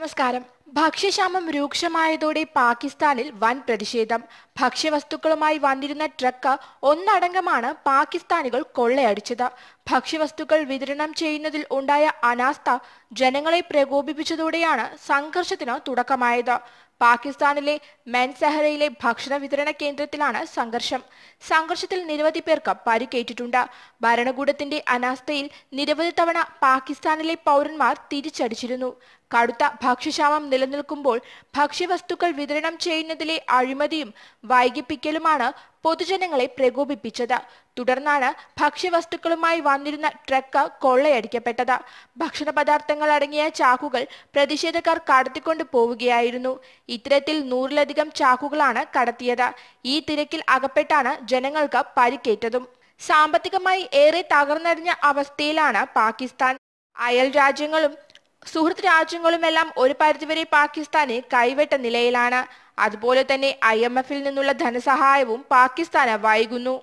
നമസ്കാരം ഭക്ഷ്യക്ഷാമം രൂക്ഷമായതോടെ പാകിസ്ഥാനിൽ വൻ പ്രതിഷേധം ഭക്ഷ്യവസ്തുക്കളുമായി വന്നിരുന്ന ട്രക്ക് ഒന്നടങ്കമാണ് പാകിസ്ഥാനികൾ കൊള്ളയടിച്ചത് ഭക്ഷ്യവസ്തുക്കൾ വിതരണം ചെയ്യുന്നതിൽ ഉണ്ടായ അനാസ്ഥ ജനങ്ങളെ പ്രകോപിപ്പിച്ചതോടെയാണ് സംഘർഷത്തിന് തുടക്കമായത് പാകിസ്ഥാനിലെ മെൻസഹറയിലെ ഭക്ഷണ വിതരണ കേന്ദ്രത്തിലാണ് സംഘർഷം സംഘർഷത്തിൽ നിരവധി പേർക്ക് പരിക്കേറ്റിട്ടുണ്ട് ഭരണകൂടത്തിന്റെ അനാസ്ഥയിൽ നിരവധി തവണ പാകിസ്ഥാനിലെ പൗരന്മാർ തിരിച്ചടിച്ചിരുന്നു കടുത്ത ഭക്ഷ്യക്ഷാമം നിലനിൽക്കുമ്പോൾ ഭക്ഷ്യവസ്തുക്കൾ വിതരണം ചെയ്യുന്നതിലെ അഴിമതിയും വൈകിപ്പിക്കലുമാണ് പൊതുജനങ്ങളെ പ്രകോപിപ്പിച്ചത് തുടർന്നാണ് ഭക്ഷ്യവസ്തുക്കളുമായി വന്നിരുന്ന ട്രക്ക് കൊള്ളയടിക്കപ്പെട്ടത് ഭക്ഷണപദാർത്ഥങ്ങൾ അടങ്ങിയ ചാക്കുകൾ പ്രതിഷേധക്കാർ കടത്തിക്കൊണ്ടു പോവുകയായിരുന്നു ഇത്തരത്തിൽ നൂറിലധികം ചാക്കുകളാണ് കടത്തിയത് ഈ തിരക്കിൽ അകപ്പെട്ടാണ് ജനങ്ങൾക്ക് പരിക്കേറ്റതും സാമ്പത്തികമായി ഏറെ തകർന്നടിഞ്ഞ അവസ്ഥയിലാണ് പാകിസ്ഥാൻ അയൽ രാജ്യങ്ങളും സുഹൃത്ത് രാജ്യങ്ങളുമെല്ലാം ഒരു പരിധിവരെ പാകിസ്ഥാനെ കൈവെട്ട നിലയിലാണ് അതുപോലെ തന്നെ ഐ എം എഫിൽ നിന്നുള്ള ധനസഹായവും പാകിസ്ഥാന് വൈകുന്നു